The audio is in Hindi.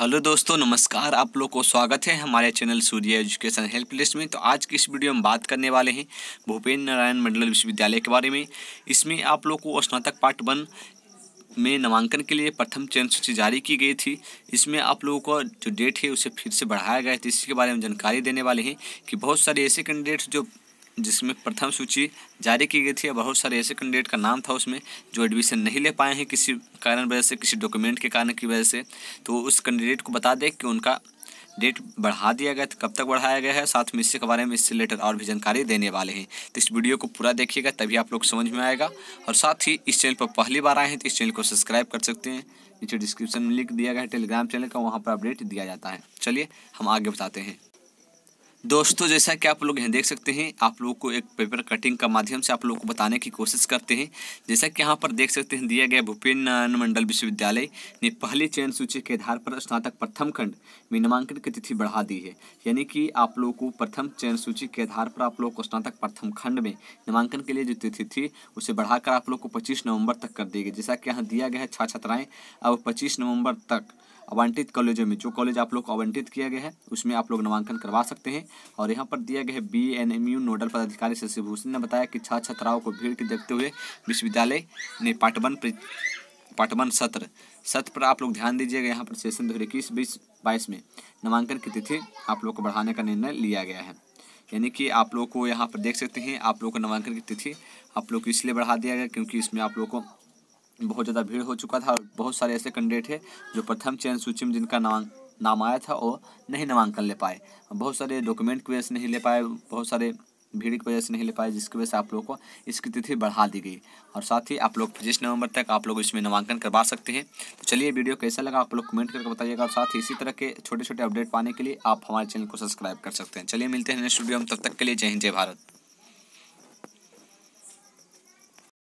हेलो दोस्तों नमस्कार आप लोग को स्वागत है हमारे channel Surya education help list में तो आज की इस वीडियो में बात करने वाले हैं भूपेन्द्र नारायण मंडल विश्वविद्यालय के बारे में इसमें आप लोग को स्नातक पार्ट वन में नामांकन के लिए प्रथम चयन सूची जारी की गई थी इसमें आप लोगों का जो डेट है उसे फिर से बढ़ाया गया है तो इसके बारे में जानकारी देने वाले हैं कि बहुत सारे ऐसे कैंडिडेट्स जो जिसमें प्रथम सूची जारी की गई थी और बहुत सारे ऐसे कैंडिडेट का नाम था उसमें जो एडमिशन नहीं ले पाए हैं किसी कारण वजह से किसी डॉक्यूमेंट के कारण की वजह से तो उस कैंडिडेट को बता दें कि उनका डेट बढ़ा दिया गया कब तक बढ़ाया गया है साथ में इससे के बारे में इससे रिलेटेड और भी जानकारी देने वाले हैं तो इस वीडियो को पूरा देखिएगा तभी आप लोग समझ में आएगा और साथ ही इस चैनल पर पहली बार आए हैं तो इस चैनल को सब्सक्राइब कर सकते हैं नीचे डिस्क्रिप्शन में लिंक दिया गया है टेलीग्राम चैनल का वहाँ पर अपडेट दिया जाता है चलिए हम आगे बताते हैं दोस्तों जैसा कि आप लोग यहाँ देख सकते हैं आप लोगों को एक पेपर कटिंग का माध्यम से आप लोगों को बताने की कोशिश करते हैं जैसा कि यहाँ पर देख सकते हैं दिया गया भूपेन्द्र नारायण मंडल विश्वविद्यालय ने पहली चयन सूची के आधार पर स्नातक प्रथम खंड में नामांकन की तिथि बढ़ा दी है यानी कि आप लोगों को प्रथम चयन सूची के आधार पर आप लोग को स्नातक प्रथम खंड में नामांकन के लिए जो तिथि थी उसे बढ़ाकर आप लोग को पच्चीस नवम्बर तक कर दी गई जैसा कि यहाँ दिया गया है छात्र छात्राएँ अब पच्चीस नवम्बर तक आवंटित कॉलेजों में जो कॉलेज आप लोग को आवंटित किया गया है उसमें आप लोग नामांकन करवा सकते हैं और यहाँ पर दिया गया है B N M U nodal पदाधिकारी शशि भूषण ने बताया कि छात्र छात्राओं को भीड़ के देखते हुए विश्वविद्यालय ने पाठवन पाठवन सत्र सत्र पर आप लोग ध्यान दीजिएगा यहाँ पर सेशन दो हज़ार इक्कीस बीस बाईस में नामांकन की तिथि आप लोग को बढ़ाने का निर्णय लिया गया है यानी कि आप लोग को यहाँ पर देख सकते हैं आप लोग को नामांकन की तिथि आप लोग को इसलिए बढ़ा दिया गया क्योंकि इसमें आप लोग को बहुत ज़्यादा भीड़ हो चुका था और बहुत सारे ऐसे कैंडिडेट थे जो प्रथम चयन सूची में जिनका नाम नाम आया था वो नहीं नामांकन ले पाए बहुत सारे डॉक्यूमेंट की वजह से नहीं ले पाए बहुत सारे भीड़ की वजह से नहीं ले पाए जिसकी वजह से आप लोगों को इसकी तिथि बढ़ा दी गई और साथ ही आप लोग पच्चीस नवंबर तक आप लोग इसमें नामांकन करवा सकते हैं तो चलिए वीडियो कैसा लगा आप लोग कमेंट करके बताइएगा और साथ ही इसी तरह के छोटे छोटे अपडेट पाने के लिए आप हमारे चैनल को सब्सक्राइब कर सकते हैं चलिए मिलते हैं नेक्स्ट वीडियो में तब तक के लिए जय हिंद जय भारत